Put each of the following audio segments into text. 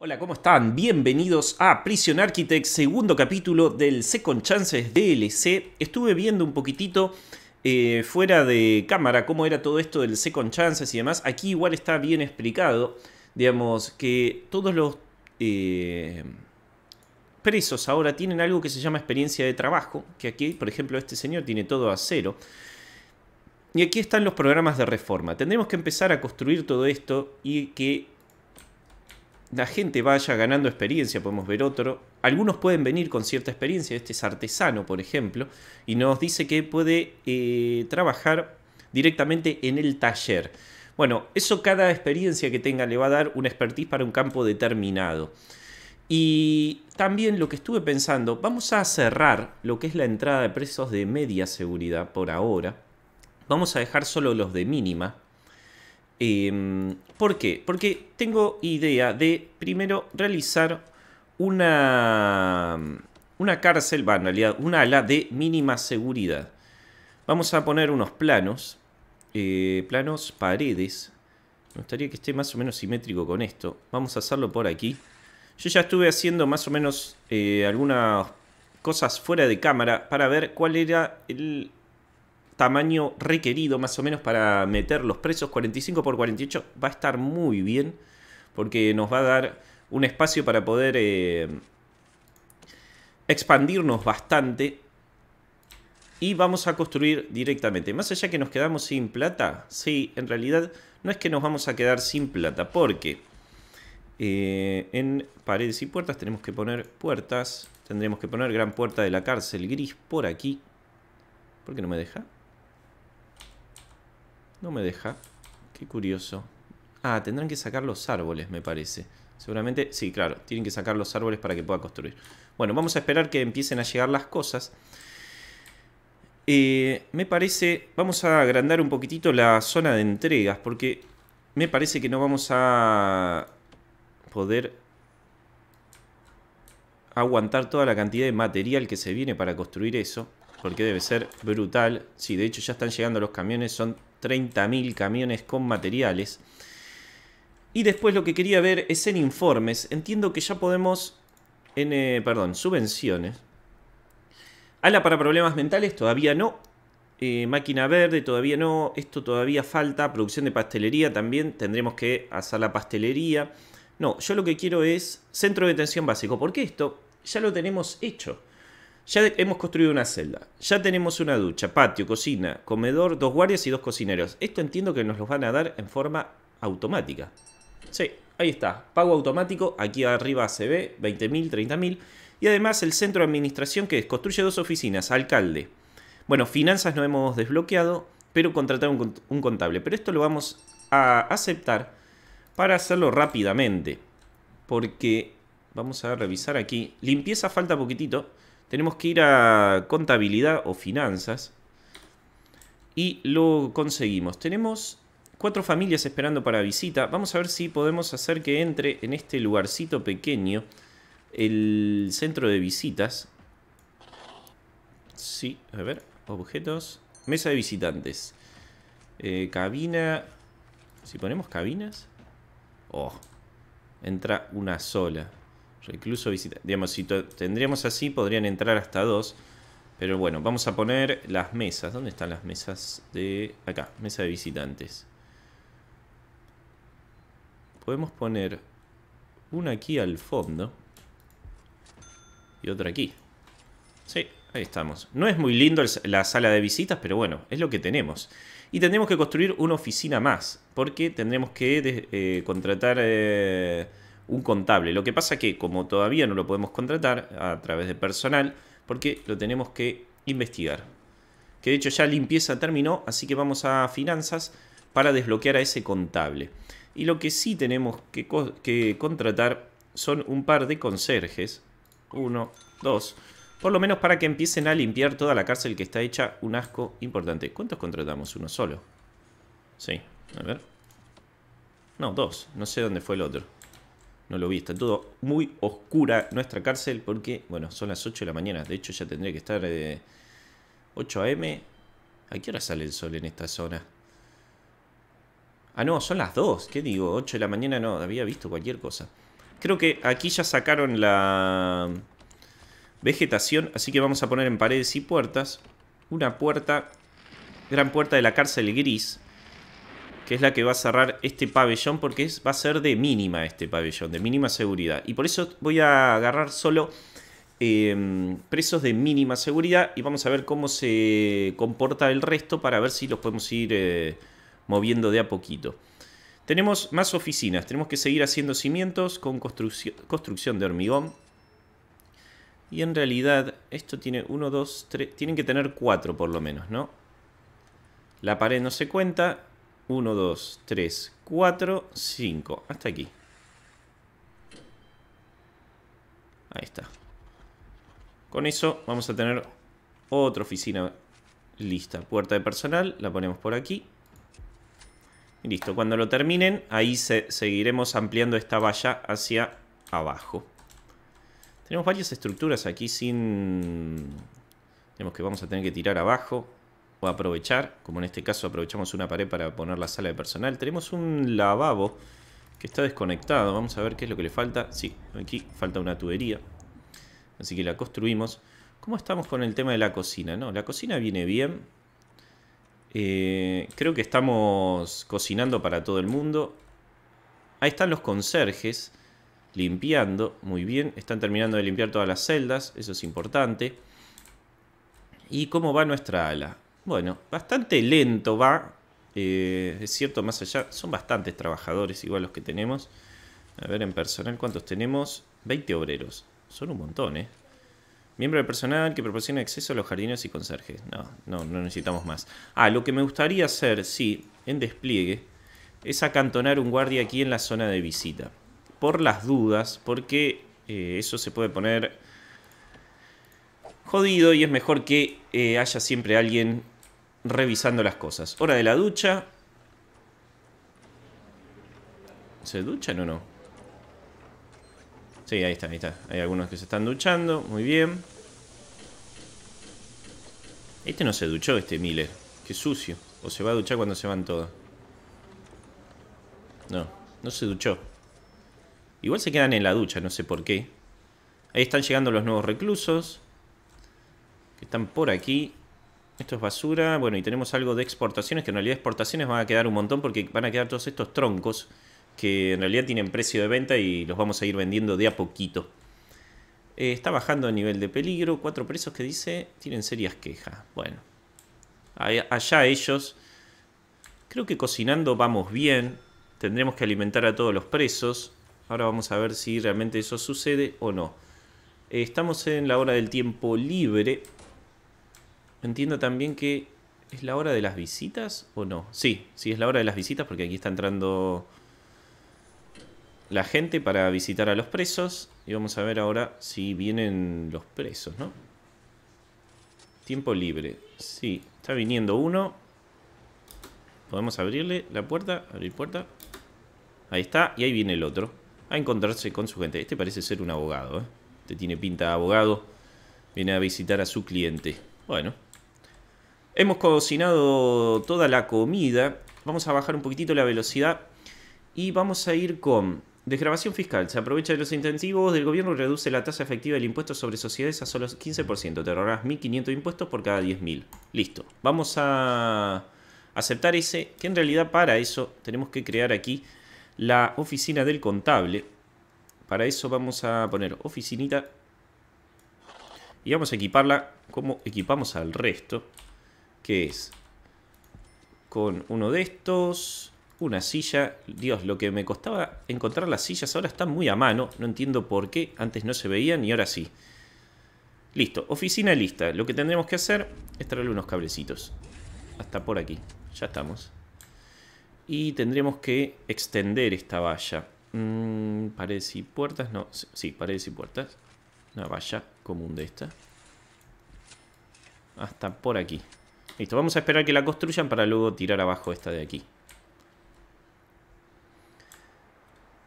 Hola, ¿cómo están? Bienvenidos a Prison Architect, segundo capítulo del Second Chances DLC. Estuve viendo un poquitito eh, fuera de cámara cómo era todo esto del Second Chances y demás. Aquí igual está bien explicado, digamos, que todos los eh, presos ahora tienen algo que se llama experiencia de trabajo, que aquí, por ejemplo, este señor tiene todo a cero. Y aquí están los programas de reforma. Tendremos que empezar a construir todo esto y que la gente vaya ganando experiencia, podemos ver otro. Algunos pueden venir con cierta experiencia, este es artesano, por ejemplo, y nos dice que puede eh, trabajar directamente en el taller. Bueno, eso cada experiencia que tenga le va a dar una expertise para un campo determinado. Y también lo que estuve pensando, vamos a cerrar lo que es la entrada de presos de media seguridad por ahora. Vamos a dejar solo los de mínima, Em, ¿Por qué? Porque tengo idea de primero realizar una, una cárcel, banalidad, una ala de mínima seguridad. Vamos a poner unos planos, eh, planos paredes. Me gustaría que esté más o menos simétrico con esto. Vamos a hacerlo por aquí. Yo ya estuve haciendo más o menos eh, algunas cosas fuera de cámara para ver cuál era el, tamaño requerido más o menos para meter los presos 45 por 48 va a estar muy bien porque nos va a dar un espacio para poder eh, expandirnos bastante y vamos a construir directamente. Más allá que nos quedamos sin plata, sí, en realidad no es que nos vamos a quedar sin plata porque eh, en paredes y puertas tenemos que poner puertas, tendremos que poner gran puerta de la cárcel gris por aquí. ¿Por qué no me deja? No me deja. Qué curioso. Ah, tendrán que sacar los árboles, me parece. Seguramente, sí, claro, tienen que sacar los árboles para que pueda construir. Bueno, vamos a esperar que empiecen a llegar las cosas. Eh, me parece, vamos a agrandar un poquitito la zona de entregas, porque me parece que no vamos a poder aguantar toda la cantidad de material que se viene para construir eso, porque debe ser brutal. Sí, de hecho ya están llegando los camiones, son 30.000 camiones con materiales. Y después lo que quería ver es en informes. Entiendo que ya podemos... En, eh, perdón, subvenciones. Ala para problemas mentales, todavía no. Eh, máquina verde, todavía no. Esto todavía falta. Producción de pastelería también. Tendremos que hacer la pastelería. No, yo lo que quiero es centro de atención básico. Porque esto ya lo tenemos hecho. Ya hemos construido una celda, ya tenemos una ducha, patio, cocina, comedor, dos guardias y dos cocineros. Esto entiendo que nos los van a dar en forma automática. Sí, ahí está, pago automático, aquí arriba se ve, 20.000, 30.000. Y además el centro de administración que construye dos oficinas, alcalde. Bueno, finanzas no hemos desbloqueado, pero contratar un, un contable. Pero esto lo vamos a aceptar para hacerlo rápidamente. Porque vamos a revisar aquí. Limpieza falta poquitito. Tenemos que ir a contabilidad o finanzas. Y lo conseguimos. Tenemos cuatro familias esperando para visita. Vamos a ver si podemos hacer que entre en este lugarcito pequeño el centro de visitas. Sí, a ver, objetos. Mesa de visitantes. Eh, cabina. Si ponemos cabinas. Oh, entra una sola incluso visita Digamos, si tendríamos así, podrían entrar hasta dos. Pero bueno, vamos a poner las mesas. ¿Dónde están las mesas de. Acá, mesa de visitantes. Podemos poner una aquí al fondo. Y otra aquí. Sí, ahí estamos. No es muy lindo la sala de visitas, pero bueno, es lo que tenemos. Y tendremos que construir una oficina más. Porque tendremos que eh, contratar. Eh, un contable. Lo que pasa que como todavía no lo podemos contratar a través de personal, porque lo tenemos que investigar. Que de hecho ya limpieza terminó, así que vamos a finanzas para desbloquear a ese contable. Y lo que sí tenemos que, contratar son un par de conserjes. Uno, dos. Por lo menos para que empiecen a limpiar toda la cárcel que está hecha un asco importante. ¿Cuántos contratamos? Uno solo. Sí, a ver. No, dos. No sé dónde fue el otro no lo vi. Está todo muy oscura nuestra cárcel porque, bueno, son las 8 de la mañana. De hecho, ya tendría que estar de 8 a.m. ¿A qué hora sale el sol en esta zona? Ah, no, son las 2. ¿Qué digo? 8 de la mañana no, había visto cualquier cosa. Creo que aquí ya sacaron la vegetación, así que vamos a poner en paredes y puertas. Una puerta, gran puerta de la cárcel gris, que es la que va a cerrar este pabellón, porque es, va a ser de mínima este pabellón, de mínima seguridad. Y por eso voy a agarrar solo em, presos de mínima seguridad y vamos a ver cómo se comporta el resto para ver si los podemos ir eh, moviendo de a poquito. Tenemos más oficinas, tenemos que seguir haciendo cimientos con construcción, construcción de hormigón. Y en realidad esto tiene uno, dos, tres... tienen que tener cuatro por lo menos, ¿no? La pared no se cuenta, 1, 2, 3, 4, 5. Hasta aquí. Ahí está. Con eso vamos a tener otra oficina lista. Puerta de personal, la ponemos por aquí. Y listo, cuando lo terminen, ahí seguiremos ampliando esta valla hacia abajo. Tenemos varias estructuras aquí sin... Tenemos que vamos a tener que tirar abajo o aprovechar, como en este caso aprovechamos una pared para poner la sala de personal. Tenemos un lavabo que está desconectado. Vamos a ver qué es lo que le falta. Sí, aquí falta una tubería. Así que la construimos. ¿Cómo estamos con el tema de la cocina? No, la cocina viene bien. Eh, creo que estamos cocinando para todo el mundo. Ahí están los conserjes limpiando. Muy bien, están terminando de limpiar todas las celdas. Eso es importante. ¿Y cómo va nuestra ala? Bueno, bastante lento va. Eh, es cierto, más allá, son bastantes trabajadores igual los que tenemos. A ver, en personal, ¿cuántos tenemos? 20 obreros. Son un montón, ¿eh? Miembro de personal que proporciona acceso a los jardines y conserjes. No, no, no necesitamos más. Ah, lo que me gustaría hacer, sí, en despliegue, es acantonar un guardia aquí en la zona de visita. Por las dudas, porque eh, eso se puede poner jodido y es mejor que eh, haya siempre alguien revisando las cosas. Hora de la ducha. ¿Se duchan o no? Sí, ahí está, ahí está. Hay algunos que se están duchando. Muy bien. Este no se duchó, este Miller. Qué sucio. O se va a duchar cuando se van todos No, no se duchó. Igual se quedan en la ducha, no sé por qué. Ahí están llegando los nuevos reclusos. Que están por aquí. Esto es basura. Bueno, y tenemos algo de exportaciones, que en realidad exportaciones van a quedar un montón porque van a quedar todos estos troncos que en realidad tienen precio de venta y los vamos a ir vendiendo de a poquito. Eh, está bajando a nivel de peligro. Cuatro presos que dice tienen serias quejas. Bueno, allá ellos. Creo que cocinando vamos bien. Tendremos que alimentar a todos los presos. Ahora vamos a ver si realmente eso sucede o no. Eh, estamos en la hora del tiempo libre. Entiendo también que es la hora de las visitas o no. Sí, sí, es la hora de las visitas porque aquí está entrando la gente para visitar a los presos. Y vamos a ver ahora si vienen los presos, ¿no? Tiempo libre. Sí, está viniendo uno. Podemos abrirle la puerta, abrir puerta. Ahí está, y ahí viene el otro. A encontrarse con su gente. Este parece ser un abogado, ¿eh? Este tiene pinta de abogado. Viene a visitar a su cliente. Bueno, Hemos cocinado toda la comida. Vamos a bajar un poquitito la velocidad. Y vamos a ir con Desgrabación fiscal. Se aprovecha de los incentivos del gobierno y reduce la tasa efectiva del impuesto sobre sociedades a solo 15%. Te ahorrarás 1.500 impuestos por cada 10.000. Listo. Vamos a aceptar ese, que en realidad para eso tenemos que crear aquí la oficina del contable. Para eso vamos a poner oficinita y vamos a equiparla como equipamos al resto que es con uno de estos, una silla. Dios, lo que me costaba encontrar las sillas ahora están muy a mano. No entiendo por qué. Antes no se veían y ahora sí. Listo, oficina lista. Lo que tendremos que hacer es traerle unos cablecitos. Hasta por aquí. Ya estamos. Y tendremos que extender esta valla. Mm, paredes y puertas. No, sí, paredes y puertas. Una valla común de esta. Hasta por aquí. Listo, vamos a esperar que la construyan para luego tirar abajo esta de aquí.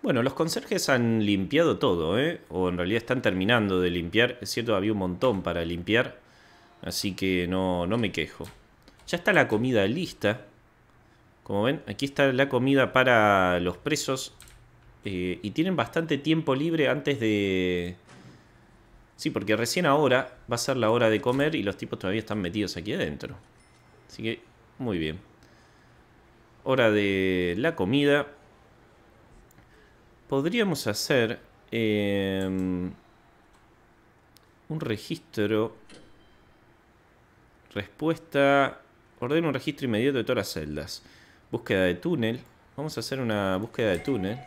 Bueno, los conserjes han limpiado todo, ¿eh? O en realidad están terminando de limpiar. Es cierto, había un montón para limpiar. Así que no, no me quejo. Ya está la comida lista. Como ven, aquí está la comida para los presos. Eh, y tienen bastante tiempo libre antes de... Sí, porque recién ahora va a ser la hora de comer y los tipos todavía están metidos aquí adentro. Así que, muy bien. Hora de la comida. Podríamos hacer em, un registro. Respuesta. Ordeno un registro inmediato de todas las celdas. Búsqueda de túnel. Vamos a hacer una búsqueda de túnel.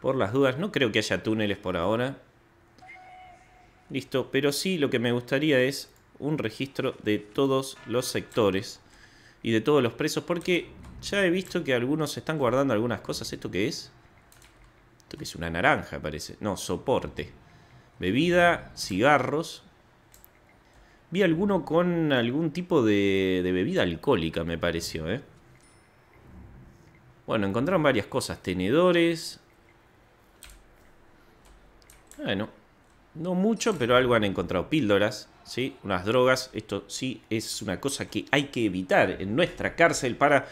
Por las dudas, no creo que haya túneles por ahora. Listo, pero sí lo que me gustaría es un registro de todos los sectores y de todos los presos, porque ya he visto que algunos están guardando algunas cosas. ¿Esto qué es? Esto que es una naranja, parece. No, soporte. Bebida, cigarros. Vi alguno con algún tipo de, bebida alcohólica, me pareció, ¿eh? Bueno, encontraron varias cosas. Tenedores. Bueno, no mucho, pero algo han encontrado. Píldoras. ¿sí? Unas drogas, esto sí es una cosa que hay que evitar en nuestra cárcel para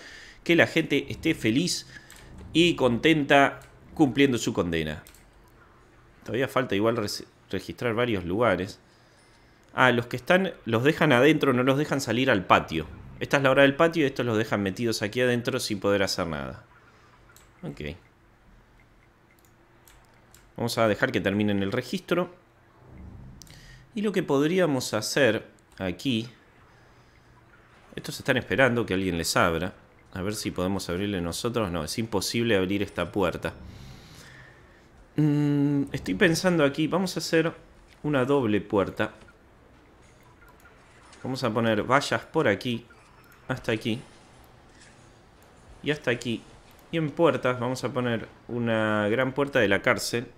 que la gente esté feliz y contenta cumpliendo su condena. Todavía falta igual registrar varios lugares. Ah, los que están los dejan adentro, no los dejan salir al patio. Esta es la hora del patio y estos los dejan metidos aquí adentro sin poder hacer nada. Ok. Vamos a dejar que terminen el registro. Y lo que podríamos hacer aquí... Estos están esperando que alguien les abra. A ver si podemos abrirle nosotros. No, es imposible abrir esta puerta. Mm, estoy pensando aquí. Vamos a hacer una doble puerta. Vamos a poner vallas por aquí. Hasta aquí. Y hasta aquí. Y en puertas vamos a poner una gran puerta de la cárcel.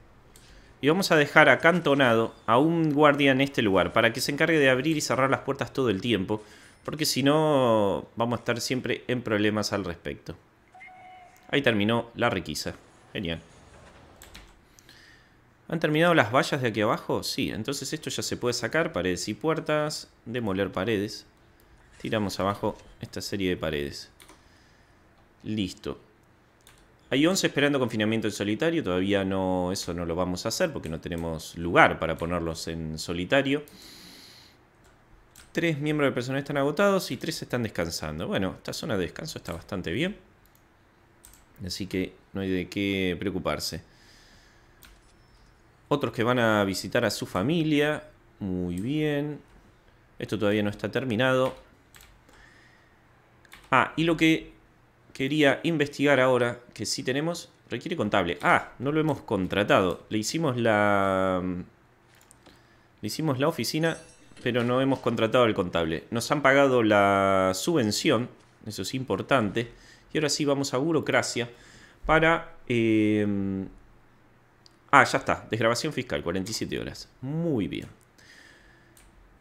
Y vamos a dejar acantonado a un guardia en este lugar para que se encargue de abrir y cerrar las puertas todo el tiempo. Porque si no, vamos a estar siempre en problemas al respecto. Ahí terminó la requisa. Genial. ¿Han terminado las vallas de aquí abajo? Sí, entonces esto ya se puede sacar. Paredes y puertas. Demoler paredes. Tiramos abajo esta serie de paredes. Listo. Hay 11 esperando confinamiento en solitario, todavía no, eso no lo vamos a hacer porque no tenemos lugar para ponerlos en solitario. Tres miembros de personal están agotados y tres están descansando. Bueno, esta zona de descanso está bastante bien. Así que no hay de qué preocuparse. Otros que van a visitar a su familia. Muy bien. Esto todavía no está terminado. Ah, y lo que quería investigar ahora que si tenemos. Requiere contable. Ah, no lo hemos contratado. Le hicimos la... Mm, hicimos la oficina, pero no hemos contratado al contable. Nos han pagado la subvención, eso es importante. Y ahora sí vamos a burocracia para... Eh, mm, ah, ya está. Desgrabación fiscal, 47 horas. Muy bien.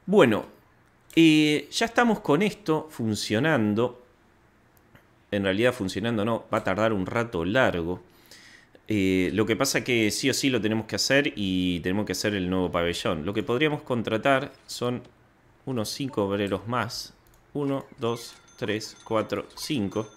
Bueno, eh, ya estamos con esto funcionando en realidad funcionando no, va a tardar un rato largo. Eh, lo que pasa que sí o sí lo tenemos que hacer y tenemos que hacer el nuevo pabellón. Lo que podríamos contratar son unos 5 obreros más. 1, 2, 3, 4, 5.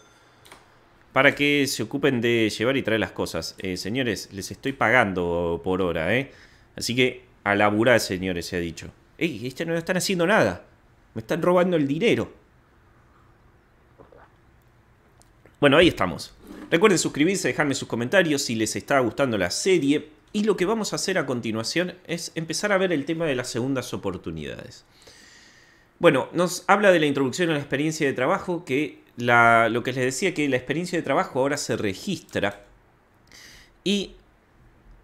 Para que se ocupen de llevar y traer las cosas. Eh, señores, les estoy pagando por hora, ¿eh? Así que a laburar, señores, se ha dicho. ¡Ey! Este no están haciendo nada. Me están robando el dinero. Bueno, ahí estamos. Recuerden suscribirse, dejarme sus comentarios si les está gustando la serie. Y lo que vamos a hacer a continuación es empezar a ver el tema de las segundas oportunidades. Bueno, nos habla de la introducción a la experiencia de trabajo, que lo que les decía que la experiencia de trabajo ahora se registra. Y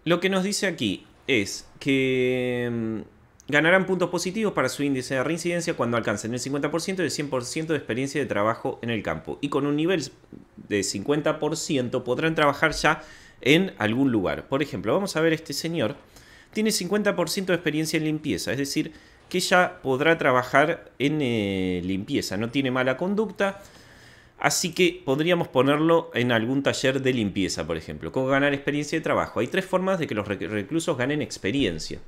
lo que nos dice aquí es que mm, ganarán puntos positivos para su índice de reincidencia cuando alcancen el 50% y el 100% de experiencia de trabajo en el campo. Y con un nivel de 50% podrán trabajar ya en algún lugar. Por ejemplo, vamos a ver este señor. Tiene 50% de experiencia en limpieza, es decir, que ya podrá trabajar en eh, limpieza. No tiene mala conducta, Así que podríamos ponerlo en algún taller de limpieza, por ejemplo. ¿Cómo ganar experiencia de trabajo? Hay tres formas de que los reclusos ganen experiencia.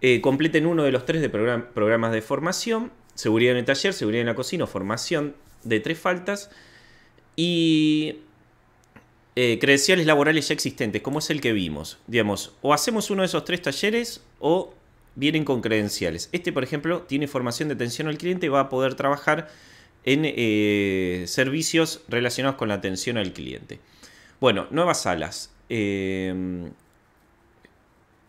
Eh, completen uno de los tres de programas de formación, seguridad en el taller, seguridad en la cocina, formación de tres faltas y eh, credenciales laborales ya existentes, como es el que vimos. Digamos, o hacemos uno de esos tres talleres o vienen con credenciales. Este, por ejemplo, tiene formación de atención al cliente y va a poder trabajar en eh, servicios relacionados con la atención al cliente. Bueno, nuevas salas. Eh,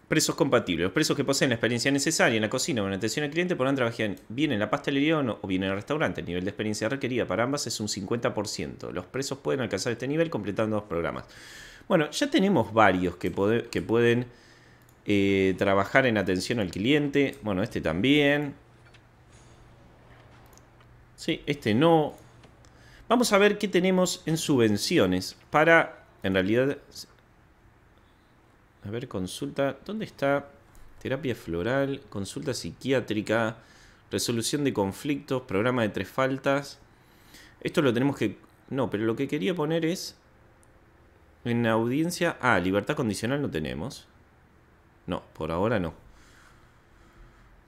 Presos compatibles. Los presos que poseen la experiencia necesaria en la cocina o en atención al cliente podrán trabajar bien en la pastelería o, o bien en el restaurante. El nivel de experiencia requerida para ambas es un 50%. Los presos pueden alcanzar este nivel completando dos programas. Bueno, ya tenemos varios que, pueden eh, trabajar en atención al cliente. Bueno, este también. Sí, este no. Vamos a ver qué tenemos en subvenciones para, en realidad, a ver, consulta. ¿Dónde está? Terapia floral, consulta psiquiátrica, resolución de conflictos, programa de tres faltas. Esto lo tenemos que... No, pero lo que quería poner es... En audiencia... Ah, libertad condicional no tenemos. No, por ahora no.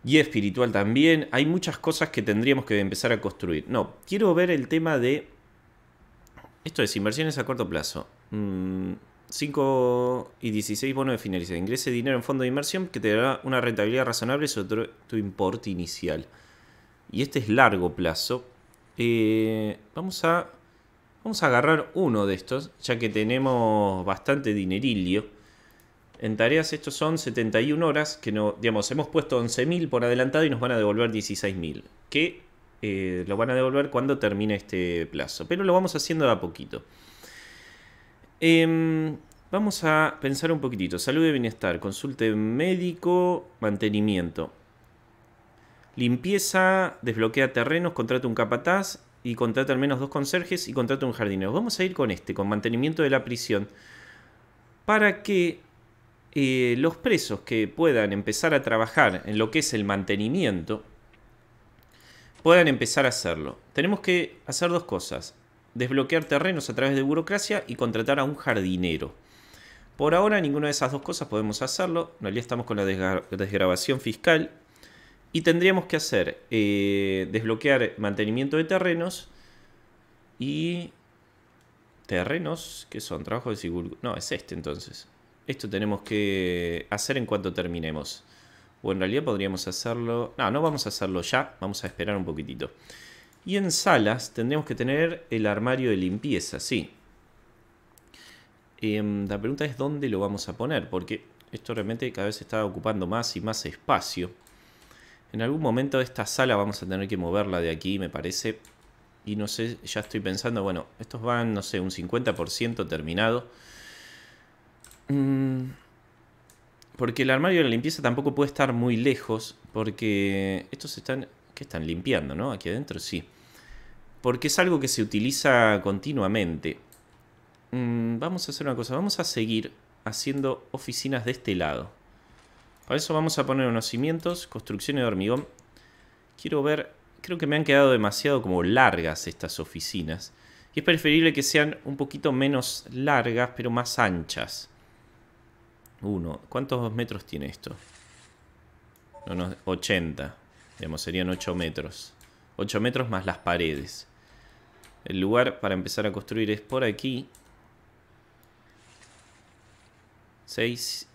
Y espiritual también. Hay muchas cosas que tendríamos que empezar a construir. No, quiero ver el tema de... Esto es inversiones a corto plazo. Mmm... 5 y 16 bonos de finalización. Ingrese dinero en fondo de inversión que te dará una rentabilidad razonable sobre tu importe inicial. Y este es largo plazo. Eh, vamos, a, vamos a agarrar uno de estos, ya que tenemos bastante dinerillo. En tareas estos son 71 horas, que no, digamos, hemos puesto 11.000 por adelantado y nos van a devolver 16.000. Que eh, lo van a devolver cuando termine este plazo. Pero lo vamos haciendo a poquito. Em, vamos a pensar un poquitito. Salud y bienestar, consulte médico, mantenimiento. Limpieza, desbloquea terrenos, contrata un capataz y contrata al menos dos conserjes y contrata un jardinero. Vamos a ir con este, con mantenimiento de la prisión, para que eh, los presos que puedan empezar a trabajar en lo que es el mantenimiento, puedan empezar a hacerlo. Tenemos que hacer dos cosas desbloquear terrenos a través de burocracia y contratar a un jardinero. Por ahora ninguna de esas dos cosas podemos hacerlo, en realidad estamos con la desgravación desgrabación fiscal y tendríamos que hacer eh, desbloquear mantenimiento de terrenos y terrenos que son trabajo de seguro. No, es este entonces. Esto tenemos que hacer en cuanto terminemos. O en realidad podríamos hacerlo... No, no vamos a hacerlo ya, vamos a esperar un poquitito. Y en salas tendríamos que tener el armario de limpieza, sí. Em, la pregunta es dónde lo vamos a poner, porque esto realmente cada vez está ocupando más y más espacio. En algún momento esta sala vamos a tener que moverla de aquí, me parece. Y no sé, ya estoy pensando, bueno, estos van, no sé, un 50% terminado. Mm, porque el armario de limpieza tampoco puede estar muy lejos, porque estos están que están limpiando, no? Aquí adentro sí. Porque es algo que se utiliza continuamente. Mm, vamos a hacer una cosa. Vamos a seguir haciendo oficinas de este lado. Para eso vamos a poner unos cimientos, construcciones de hormigón. Quiero ver... Creo que me han quedado demasiado como largas estas oficinas. Y es preferible que sean un poquito menos largas, pero más anchas. Uno. ¿Cuántos metros tiene esto? No, no, 80 serían 8 metros. 8 metros más las paredes. El lugar para empezar a construir es por aquí. 6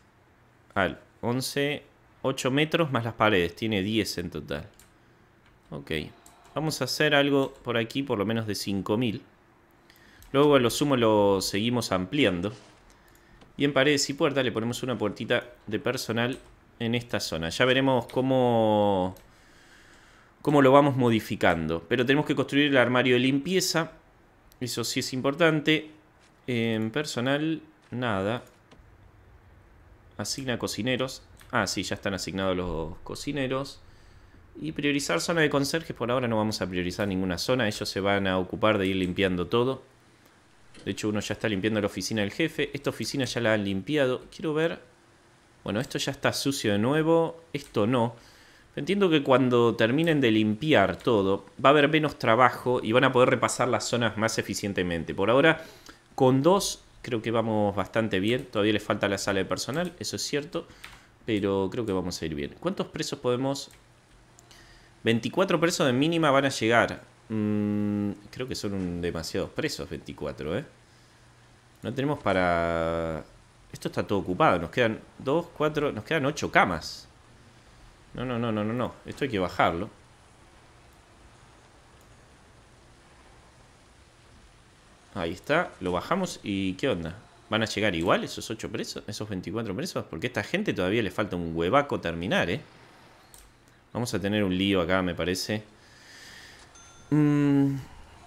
al 11, 8 metros más las paredes. Tiene 10 en total. Ok. Vamos a hacer algo por aquí, por lo menos de 5000. Luego lo sumo lo seguimos ampliando. Y en paredes y puertas le ponemos una puertita de personal en esta zona. Ya veremos cómo cómo lo vamos modificando. Pero tenemos que construir el armario de limpieza. Eso sí es importante. En personal, nada. Asigna cocineros. Ah, sí, ya están asignados los cocineros. Y priorizar zona de conserjes. Por ahora no vamos a priorizar ninguna zona. Ellos se van a ocupar de ir limpiando todo. De hecho, uno ya está limpiando la oficina del jefe. Esta oficina ya la han limpiado. Quiero ver... Bueno, esto ya está sucio de nuevo. Esto no. Entiendo que cuando terminen de limpiar todo, va a haber menos trabajo y van a poder repasar las zonas más eficientemente. Por ahora, con dos creo que vamos bastante bien. Todavía les falta la sala de personal, eso es cierto. Pero creo que vamos a ir bien. ¿Cuántos presos podemos...? 24 presos de mínima van a llegar. Mm, creo que son demasiados presos, 24, ¿eh? No tenemos para... Esto está todo ocupado. Nos quedan 2, 4... Nos quedan 8 camas. No, no, no, no, no, no. Esto hay que bajarlo. Ahí está. Lo bajamos y ¿qué onda? ¿Van a llegar igual esos 8 presos? ¿Esos 24 presos? Porque a esta gente todavía le falta un huevaco terminar, ¿eh? Vamos a tener un lío acá, me parece. Mm,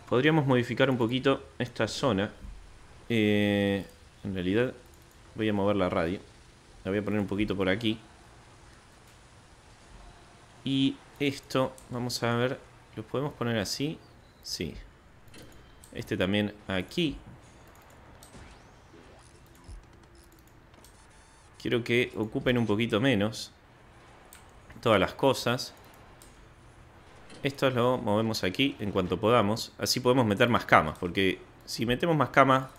podríamos modificar un poquito esta zona. Eh, en realidad voy a mover la radio. La voy a poner un poquito por aquí. Y esto, vamos a ver, ¿lo podemos poner así? Sí. Este también aquí. Quiero que ocupen un poquito menos todas las cosas. Esto lo movemos aquí en cuanto podamos. Así podemos meter más camas, porque si metemos más camas,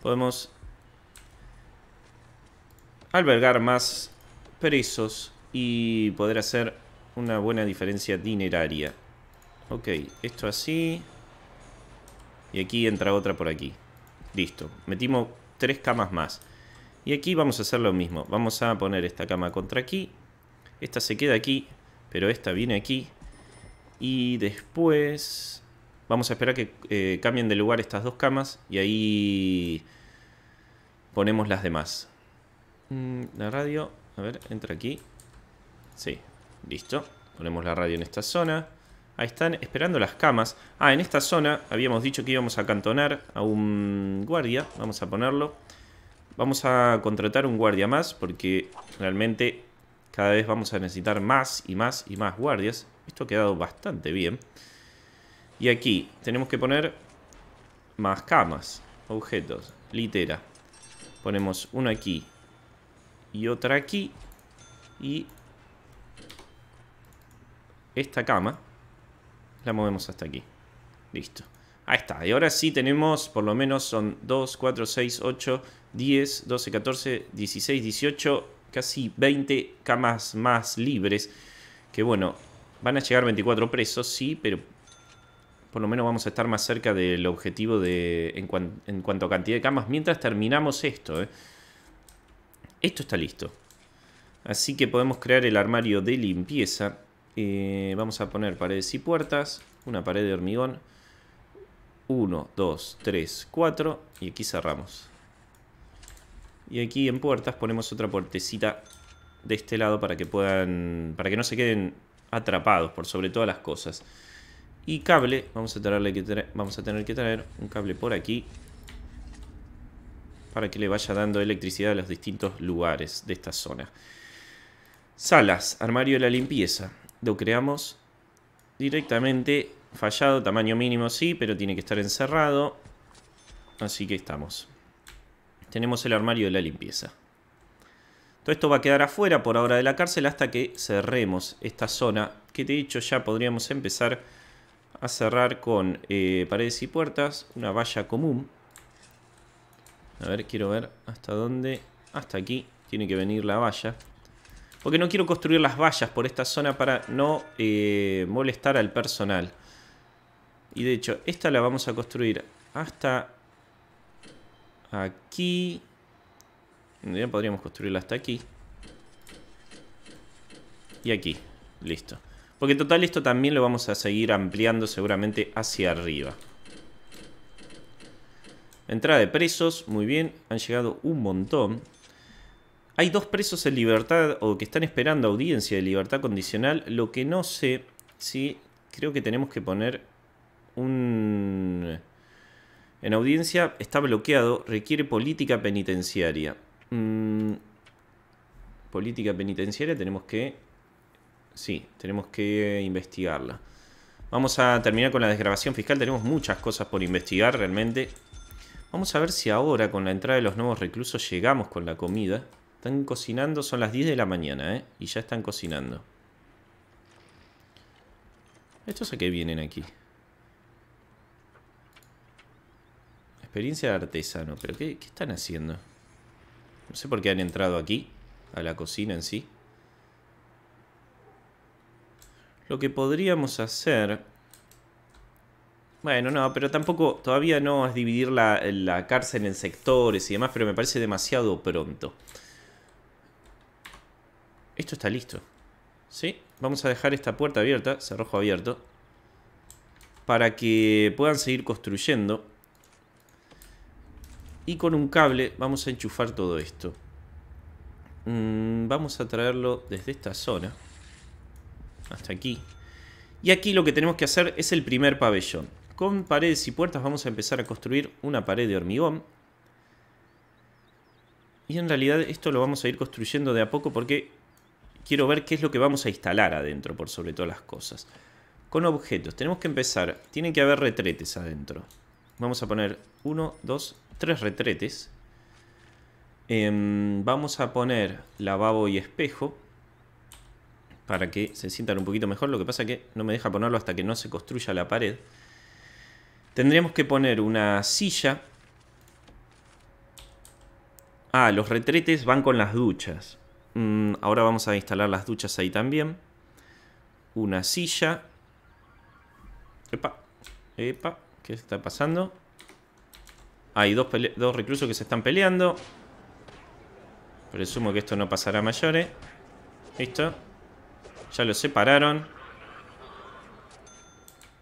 podemos albergar más presos y poder hacer una buena diferencia dineraria. Ok, esto así. Y aquí entra otra por aquí. Listo. Metimos tres camas más. Y aquí vamos a hacer lo mismo. Vamos a poner esta cama contra aquí. Esta se queda aquí, pero esta viene aquí. Y después vamos a esperar que eh, cambien de lugar estas dos camas y ahí ponemos las demás. Mm, la radio, a ver, entra aquí. Sí, Listo. Ponemos la radio en esta zona. Ahí están esperando las camas. Ah, en esta zona habíamos dicho que íbamos a cantonar a un guardia. Vamos a ponerlo. Vamos a contratar un guardia más porque realmente cada vez vamos a necesitar más y más y más guardias. Esto ha quedado bastante bien. Y aquí tenemos que poner más camas, objetos, litera. Ponemos una aquí y otra aquí y esta cama. La movemos hasta aquí. Listo. Ahí está. Y ahora sí tenemos, por lo menos son 2, 4, 6, 8, 10, 12, 14, 16, 18, casi 20 camas más libres. Que bueno, van a llegar 24 presos, sí, pero por lo menos vamos a estar más cerca del objetivo de en, cuanto a cantidad de camas mientras terminamos esto. ¿eh? Esto está listo. Así que podemos crear el armario de limpieza. Eh, vamos a poner paredes y puertas. Una pared de hormigón. 1, 2, 3, 4. Y aquí cerramos. Y aquí en puertas ponemos otra puertecita de este lado para que puedan. para que no se queden atrapados por sobre todas las cosas. Y cable, vamos a, tenerle que vamos a tener que traer un cable por aquí para que le vaya dando electricidad a los distintos lugares de esta zona. Salas, armario de la limpieza. Lo creamos directamente. Fallado, tamaño mínimo sí, pero tiene que estar encerrado. Así que estamos. Tenemos el armario de la limpieza. Todo esto va a quedar afuera por ahora de la cárcel hasta que cerremos esta zona. Que de hecho ya podríamos empezar a cerrar con eh, paredes y puertas. Una valla común. A ver, quiero ver hasta dónde. Hasta aquí tiene que venir la valla porque no quiero construir las vallas por esta zona para no eh, molestar al personal. Y de hecho, esta la vamos a construir hasta aquí. Ya podríamos construirla hasta aquí. Y aquí. Listo. Porque total esto también lo vamos a seguir ampliando seguramente hacia arriba. Entrada de presos. Muy bien. Han llegado un montón hay dos presos en libertad o que están esperando audiencia de libertad condicional. Lo que no sé, si creo que tenemos que poner un... En audiencia está bloqueado, requiere política penitenciaria. Mm, política penitenciaria tenemos que... Sí, tenemos que investigarla. Vamos a terminar con la desgrabación fiscal. Tenemos muchas cosas por investigar realmente. Vamos a ver si ahora con la entrada de los nuevos reclusos llegamos con la comida. Están cocinando, son las 10 de la mañana, ¿eh? Y ya están cocinando. ¿Estos a qué vienen aquí? Experiencia de artesano. ¿Pero qué, están haciendo? No sé por qué han entrado aquí, a la cocina en sí. Lo que podríamos hacer... Bueno, no, pero tampoco, todavía no es dividir la, la cárcel en sectores y demás, pero me parece demasiado pronto. Esto está listo. ¿Sí? Vamos a dejar esta puerta abierta, cerrojo abierto, para que puedan seguir construyendo. Y con un cable vamos a enchufar todo esto. Mm, vamos a traerlo desde esta zona hasta aquí. Y aquí lo que tenemos que hacer es el primer pabellón. Con paredes y puertas vamos a empezar a construir una pared de hormigón. Y en realidad esto lo vamos a ir construyendo de a poco porque quiero ver qué es lo que vamos a instalar adentro, por sobre todas las cosas. Con objetos, tenemos que empezar. Tienen que haber retretes adentro. Vamos a poner uno, dos, tres retretes. Em, vamos a poner lavabo y espejo para que se sientan un poquito mejor. Lo que pasa es que no me deja ponerlo hasta que no se construya la pared. Tendríamos que poner una silla. Ah, los retretes van con las duchas. Mm, ahora vamos a instalar las duchas ahí también. Una silla. Epa, epa, ¿qué está pasando? Hay dos, reclusos que se están peleando. Presumo que esto no pasará a mayores. Listo. Ya los separaron.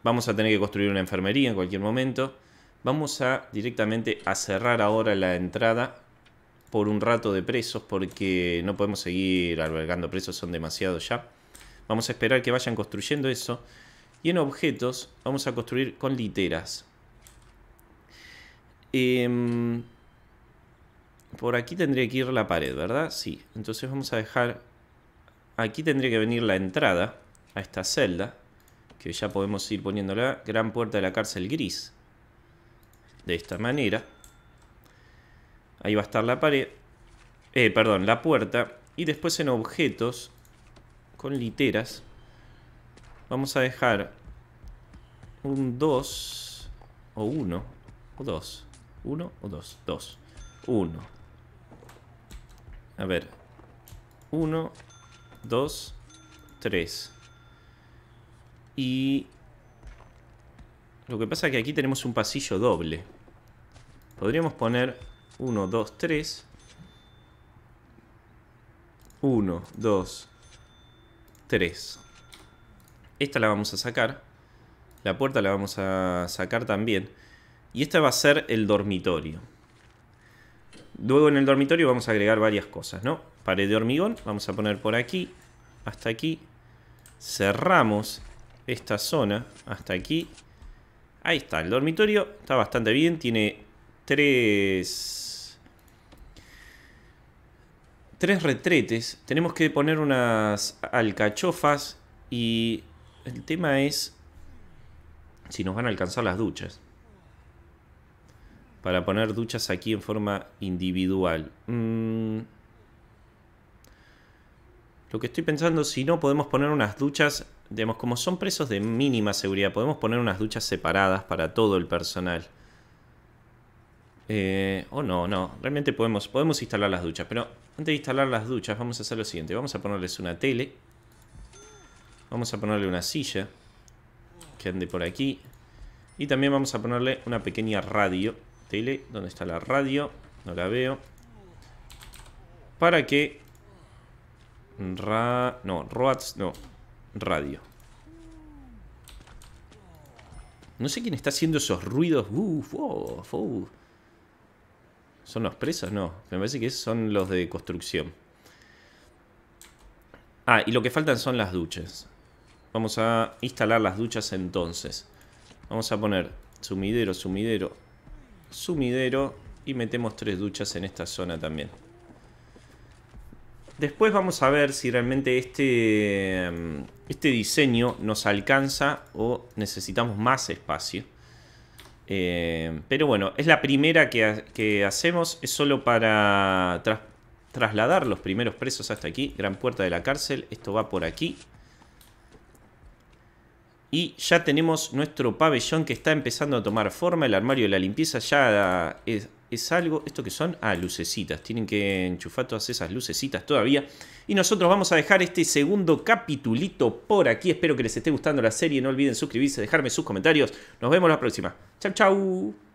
Vamos a tener que construir una enfermería en cualquier momento. Vamos a directamente a cerrar ahora la entrada por un rato de presos porque no podemos seguir albergando presos, son demasiados ya. Vamos a esperar que vayan construyendo eso. Y en objetos vamos a construir con literas. Em, por aquí tendría que ir la pared, ¿verdad? Sí. Entonces vamos a dejar... Aquí tendría que venir la entrada a esta celda. Que ya podemos ir poniéndola. Gran puerta de la cárcel gris. De esta manera. Ahí va a estar la pared. Eh, perdón, la puerta. Y después en objetos, con literas, vamos a dejar un 2 o 1 o 2. 1 o 2. 2. 1. A ver. 1, 2, 3. Y... Lo que pasa es que aquí tenemos un pasillo doble. Podríamos poner 1, 2, 3. 1, 2, 3. Esta la vamos a sacar. La puerta la vamos a sacar también. Y esta va a ser el dormitorio. Luego en el dormitorio vamos a agregar varias cosas, ¿no? Pared de hormigón, vamos a poner por aquí, hasta aquí. Cerramos esta zona hasta aquí. Ahí está, el dormitorio está bastante bien, tiene tres tres retretes, tenemos que poner unas alcachofas y el tema es si nos van a alcanzar las duchas. Para poner duchas aquí en forma individual. Mm. Lo que estoy pensando, si no podemos poner unas duchas, digamos, como son presos de mínima seguridad, podemos poner unas duchas separadas para todo el personal. Eh, o oh no, no. Realmente podemos, podemos instalar las duchas. Pero antes de instalar las duchas, vamos a hacer lo siguiente. Vamos a ponerles una tele. Vamos a ponerle una silla. Que ande por aquí. Y también vamos a ponerle una pequeña radio. Tele, ¿dónde está la radio? No la veo. Para que... Ra... No, no. Radio. No sé quién está haciendo esos ruidos. Uf, uf, ¿Son los presos? No, me parece que son los de construcción. Ah, y lo que faltan son las duchas. Vamos a instalar las duchas entonces. Vamos a poner sumidero, sumidero, sumidero y metemos tres duchas en esta zona también. Después vamos a ver si realmente este, em, este diseño nos alcanza o necesitamos más espacio. Eh, pero bueno, es la primera que, hacemos, es solo para trasladar los primeros presos hasta aquí. Gran puerta de la cárcel, esto va por aquí. Y ya tenemos nuestro pabellón que está empezando a tomar forma, el armario de la limpieza ya es, es algo, esto que son, ah, lucecitas, tienen que enchufar todas esas lucecitas todavía. Y nosotros vamos a dejar este segundo capitulito por aquí, espero que les esté gustando la serie, no olviden suscribirse, dejarme sus comentarios, nos vemos la próxima, chau chau.